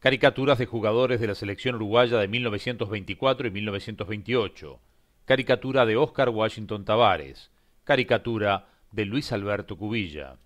caricaturas de jugadores de la selección uruguaya de 1924 y 1928, caricatura de Oscar Washington Tavares, caricatura de Luis Alberto Cubilla.